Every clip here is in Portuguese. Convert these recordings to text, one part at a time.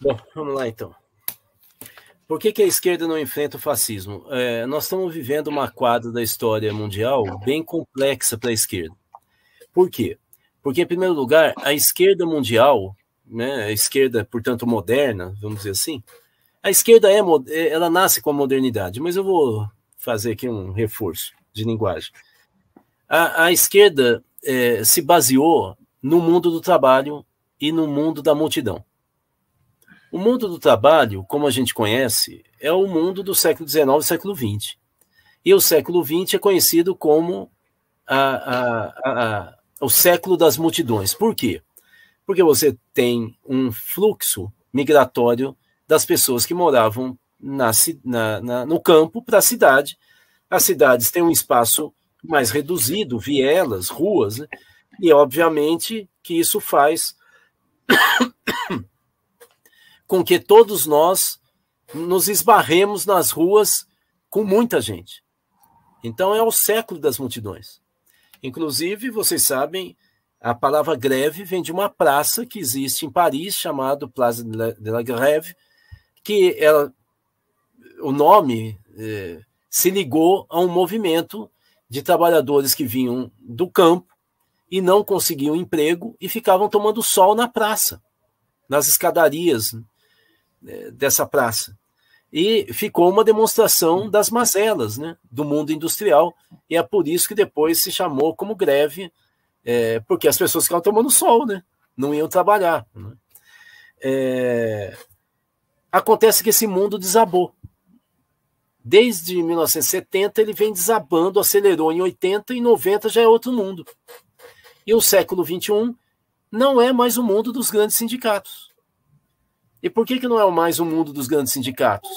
Bom, vamos lá então. Por que, que, a esquerda não enfrenta o fascismo? É, nós estamos vivendo uma quadra da história mundial bem complexa para a esquerda. Por quê? Porque, em primeiro lugar, a esquerda mundial, né, a esquerda, portanto, moderna, vamos dizer assim, a esquerda é, é ela nasce com a modernidade, mas eu vou fazer aqui um reforço de linguagem. A, a esquerda é, se baseou no mundo do trabalho e no mundo da multidão. O mundo do trabalho, como a gente conhece, é o mundo do século XIX e século XX. E o século XX é conhecido como a, a, a, o século das multidões. Por quê? Porque você tem um fluxo migratório das pessoas que moravam na, na, na, no campo para a cidade. As cidades têm um espaço mais reduzido, vielas, ruas, né? e obviamente que isso faz com que todos nós nos esbarremos nas ruas com muita gente. Então é o século das multidões. Inclusive, vocês sabem, a palavra greve vem de uma praça que existe em Paris, chamada Place de la Grève, que ela, o nome eh, se ligou a um movimento de trabalhadores que vinham do campo e não conseguiam emprego e ficavam tomando sol na praça, nas escadarias, é, dessa praça. E ficou uma demonstração das mazelas né, do mundo industrial, e é por isso que depois se chamou como greve, é, porque as pessoas ficavam tomando sol, né, não iam trabalhar. Né. É, acontece que esse mundo desabou. Desde 1970 ele vem desabando, acelerou em 80 e 90 já é outro mundo. E o século 21 não é mais o mundo dos grandes sindicatos. E por que, que não é mais o mundo dos grandes sindicatos?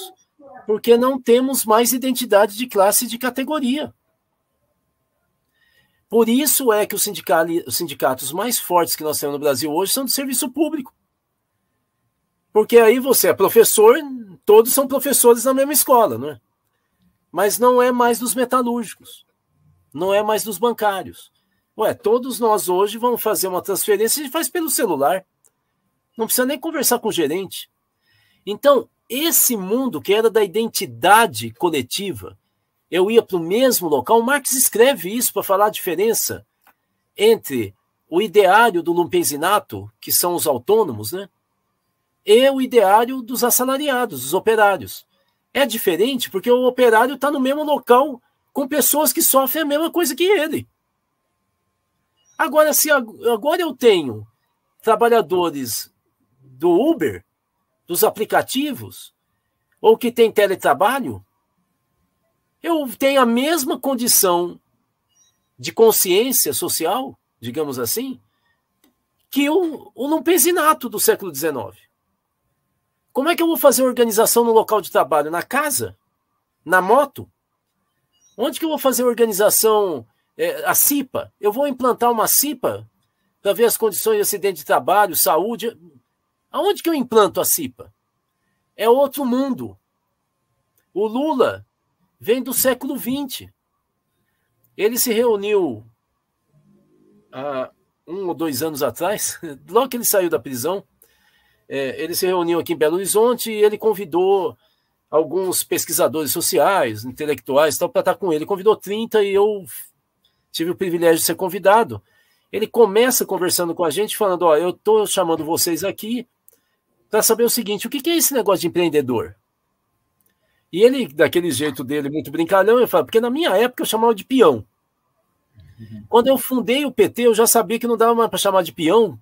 Porque não temos mais identidade de classe e de categoria. Por isso é que os, sindicatos mais fortes que nós temos no Brasil hoje são do serviço público. Porque aí você é professor, todos são professores na mesma escola, não é? Mas não é mais dos metalúrgicos, não é mais dos bancários. Ué, todos nós hoje vamos fazer uma transferência e faz pelo celular. Não precisa nem conversar com o gerente. Então, esse mundo que era da identidade coletiva, eu ia para o mesmo local. O Marx escreve isso para falar a diferença entre o ideário do lumpenzinato, que são os autônomos, né? e o ideário dos assalariados, dos operários. É diferente porque o operário está no mesmo local com pessoas que sofrem a mesma coisa que ele. Agora, se agora eu tenho trabalhadores do Uber, dos aplicativos, ou que tem teletrabalho, eu tenho a mesma condição de consciência social, digamos assim, que o, o não pesinato do século XIX. Como é que eu vou fazer organização no local de trabalho? Na casa? Na moto? Onde que eu vou fazer organização? É, a CIPA? Eu vou implantar uma CIPA para ver as condições de acidente de trabalho, saúde? Aonde que eu implanto a CIPA? É outro mundo. O Lula vem do século XX. Ele se reuniu há um ou dois anos atrás, logo que ele saiu da prisão, é, ele se reuniu aqui em Belo Horizonte e ele convidou alguns pesquisadores sociais, intelectuais, tal, para estar com ele. Convidou 30 e eu tive o privilégio de ser convidado. Ele começa conversando com a gente, falando: Ó, eu estou chamando vocês aqui para saber o seguinte: o que, que é esse negócio de empreendedor? E ele, daquele jeito dele, muito brincalhão, eu falo porque na minha época eu chamava de peão. Uhum. Quando eu fundei o PT, eu já sabia que não dava mais para chamar de peão,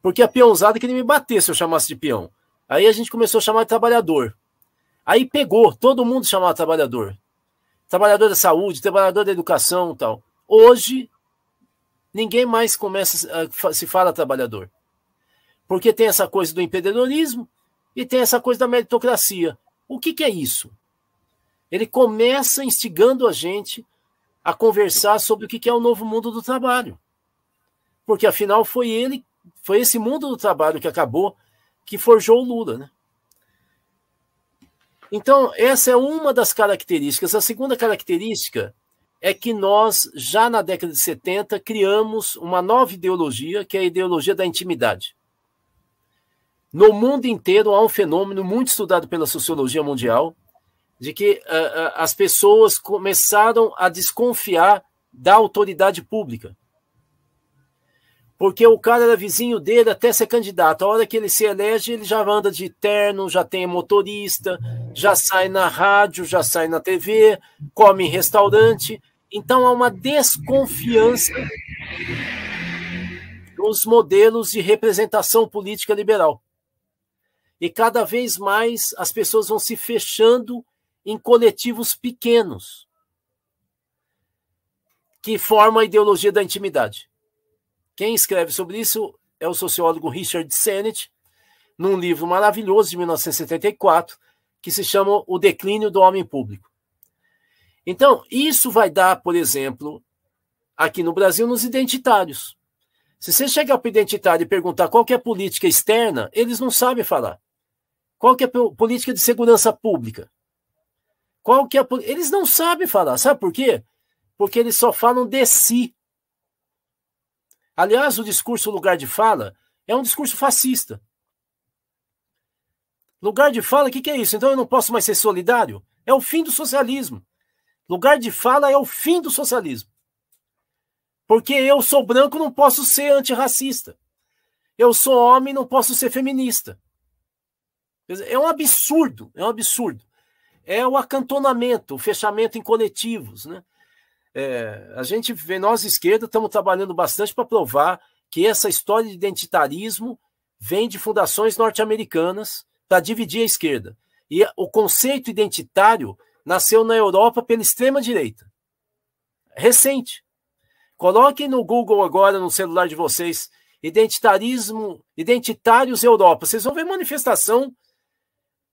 porque a peãozada queria me bater se eu chamasse de peão. Aí a gente começou a chamar de trabalhador. Aí pegou, todo mundo chamava de trabalhador. Trabalhador da saúde, trabalhador da educação tal. Hoje, ninguém mais começa se fala trabalhador. Porque tem essa coisa do empreendedorismo e tem essa coisa da meritocracia. O que, que é isso? Ele começa instigando a gente a conversar sobre o que, que é o novo mundo do trabalho. Porque afinal foi ele, foi esse mundo do trabalho que acabou, que forjou o Lula, né? Então, essa é uma das características. A segunda característica é que nós, já na década de 70, criamos uma nova ideologia, que é a ideologia da intimidade. No mundo inteiro há um fenômeno muito estudado pela sociologia mundial de que uh, uh, as pessoas começaram a desconfiar da autoridade pública. Porque o cara era vizinho dele até ser candidato. A hora que ele se elege, ele já anda de terno, já tem motorista, já sai na rádio, já sai na TV, come em restaurante. Então há uma desconfiança dos modelos de representação política liberal. E cada vez mais as pessoas vão se fechando em coletivos pequenos que formam a ideologia da intimidade. Quem escreve sobre isso é o sociólogo Richard Sennett, num livro maravilhoso de 1974, que se chama O Declínio do Homem Público. Então, isso vai dar, por exemplo, aqui no Brasil, nos identitários. Se você chegar para o identitário e perguntar qual é a política externa, eles não sabem falar. Qual que é a política de segurança pública? Qual que é a, eles não sabem falar, sabe por quê? Porque eles só falam de si. Aliás, o discurso lugar de fala é um discurso fascista. Lugar de fala, o que, que é isso? Então eu não posso mais ser solidário? É o fim do socialismo. Lugar de fala é o fim do socialismo. Porque eu sou branco, não posso ser antirracista. Eu sou homem, não posso ser feminista. É um absurdo, é um absurdo. É o acantonamento, o fechamento em coletivos, né? É, a gente vê, nós esquerda, estamos trabalhando bastante para provar que essa história de identitarismo vem de fundações norte-americanas para dividir a esquerda. E o conceito identitário nasceu na Europa pela extrema-direita. Recente. Coloquem no Google agora, no celular de vocês, identitarismo, identitários Europa. Vocês vão ver manifestação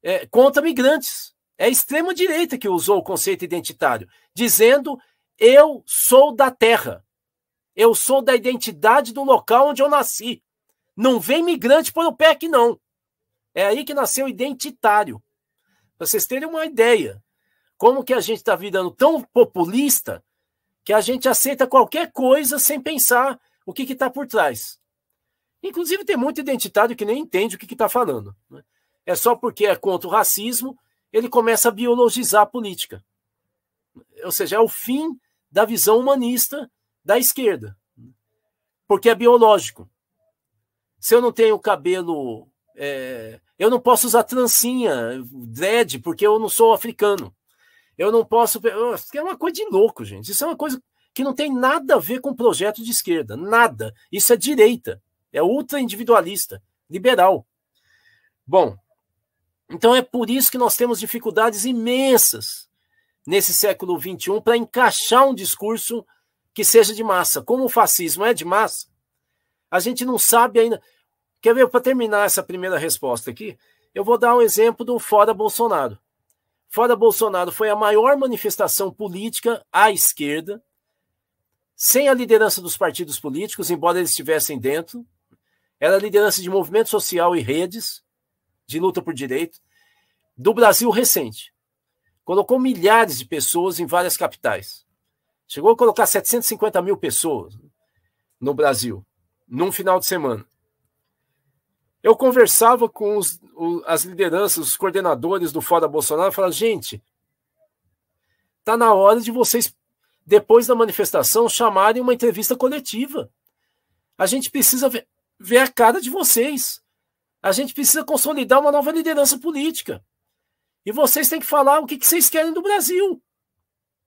é, contra migrantes. É a extrema-direita que usou o conceito identitário, dizendo eu sou da terra, eu sou da identidade do local onde eu nasci. Não vem migrante por o pé aqui, não. É aí que nasceu o identitário. Para vocês terem uma ideia, como que a gente está virando tão populista que a gente aceita qualquer coisa sem pensar o que está por trás. Inclusive, tem muito identitário que nem entende o que está falando. Né? é só porque é contra o racismo, ele começa a biologizar a política. Ou seja, é o fim da visão humanista da esquerda, porque é biológico. Se eu não tenho cabelo, é, eu não posso usar trancinha, dread, porque eu não sou africano. Eu não posso. É uma coisa de louco, gente. Isso é uma coisa que não tem nada a ver com o projeto de esquerda, nada. Isso é direita, é ultra individualista, liberal. Bom, então é por isso que nós temos dificuldades imensas nesse século XXI para encaixar um discurso que seja de massa. Como o fascismo é de massa, a gente não sabe ainda. Quer ver, para terminar essa primeira resposta aqui, eu vou dar um exemplo do Fora Bolsonaro. Fora Bolsonaro foi a maior manifestação política à esquerda, sem a liderança dos partidos políticos, embora eles estivessem dentro. Era a liderança de movimento social e redes de luta por direito do Brasil recente. Colocou milhares de pessoas em várias capitais. Chegou a colocar 750 mil pessoas no Brasil, num final de semana. Eu conversava com os, as lideranças, os coordenadores do Fora Bolsonaro, falava, gente, tá na hora de vocês, depois da manifestação, chamarem uma entrevista coletiva. A gente precisa ver, ver a cara de vocês. A gente precisa consolidar uma nova liderança política. E vocês têm que falar o que, que vocês querem do Brasil.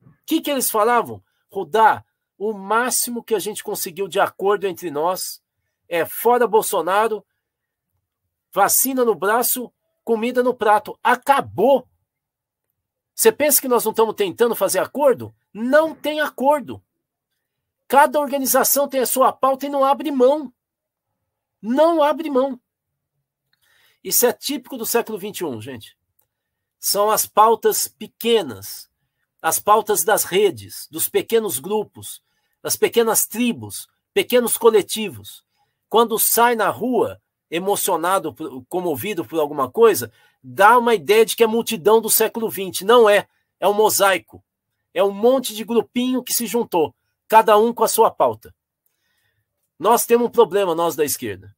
O que, que eles falavam? Rodar o máximo que a gente conseguiu de acordo entre nós é fora Bolsonaro, vacina no braço, comida no prato. Acabou. Você pensa que nós não estamos tentando fazer acordo? Não tem acordo. Cada organização tem a sua pauta e não abre mão. Não abre mão. Isso é típico do século XXI, gente. São as pautas pequenas, as pautas das redes, dos pequenos grupos, das pequenas tribos, pequenos coletivos. Quando sai na rua, emocionado, comovido por alguma coisa, dá uma ideia de que é a multidão do século XX. Não é. É um mosaico. É um monte de grupinho que se juntou, cada um com a sua pauta. Nós temos um problema, nós da esquerda.